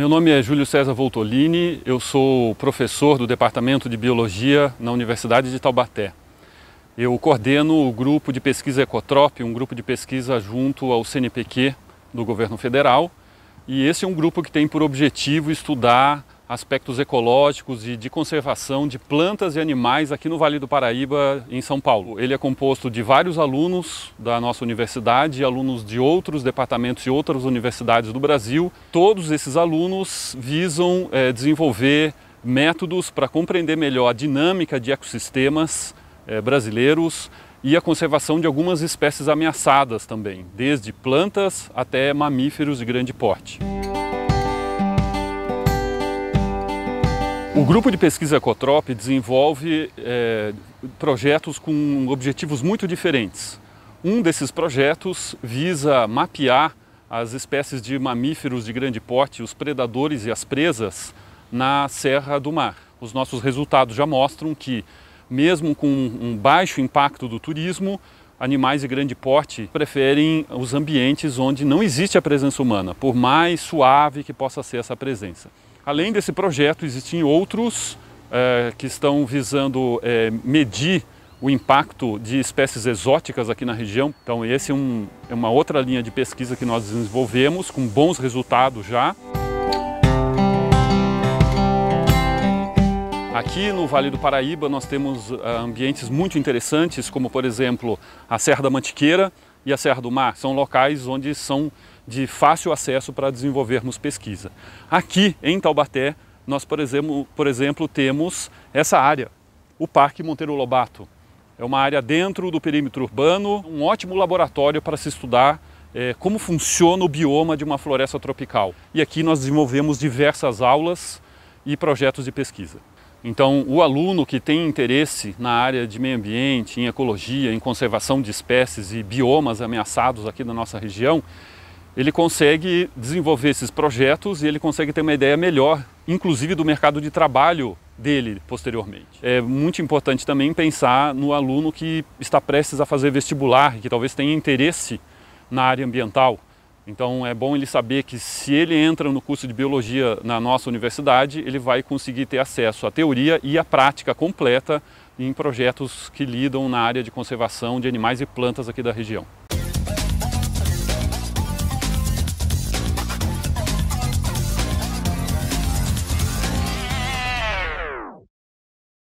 Meu nome é Júlio César Voltolini, eu sou professor do Departamento de Biologia na Universidade de Taubaté. Eu coordeno o grupo de pesquisa Ecotrop, um grupo de pesquisa junto ao CNPq do governo federal, e esse é um grupo que tem por objetivo estudar aspectos ecológicos e de conservação de plantas e animais aqui no Vale do Paraíba, em São Paulo. Ele é composto de vários alunos da nossa universidade e alunos de outros departamentos e outras universidades do Brasil. Todos esses alunos visam é, desenvolver métodos para compreender melhor a dinâmica de ecossistemas é, brasileiros e a conservação de algumas espécies ameaçadas também, desde plantas até mamíferos de grande porte. O grupo de pesquisa Ecotrop desenvolve é, projetos com objetivos muito diferentes. Um desses projetos visa mapear as espécies de mamíferos de grande porte, os predadores e as presas na Serra do Mar. Os nossos resultados já mostram que, mesmo com um baixo impacto do turismo, animais de grande porte preferem os ambientes onde não existe a presença humana, por mais suave que possa ser essa presença. Além desse projeto, existem outros é, que estão visando é, medir o impacto de espécies exóticas aqui na região. Então, esse é, um, é uma outra linha de pesquisa que nós desenvolvemos, com bons resultados já. Aqui no Vale do Paraíba nós temos ah, ambientes muito interessantes, como por exemplo a Serra da Mantiqueira e a Serra do Mar. São locais onde são de fácil acesso para desenvolvermos pesquisa. Aqui em Taubaté nós, por exemplo, por exemplo temos essa área, o Parque Monteiro Lobato. É uma área dentro do perímetro urbano, um ótimo laboratório para se estudar é, como funciona o bioma de uma floresta tropical. E aqui nós desenvolvemos diversas aulas e projetos de pesquisa. Então, o aluno que tem interesse na área de meio ambiente, em ecologia, em conservação de espécies e biomas ameaçados aqui da nossa região, ele consegue desenvolver esses projetos e ele consegue ter uma ideia melhor, inclusive do mercado de trabalho dele posteriormente. É muito importante também pensar no aluno que está prestes a fazer vestibular, que talvez tenha interesse na área ambiental, então é bom ele saber que se ele entra no curso de biologia na nossa universidade, ele vai conseguir ter acesso à teoria e à prática completa em projetos que lidam na área de conservação de animais e plantas aqui da região.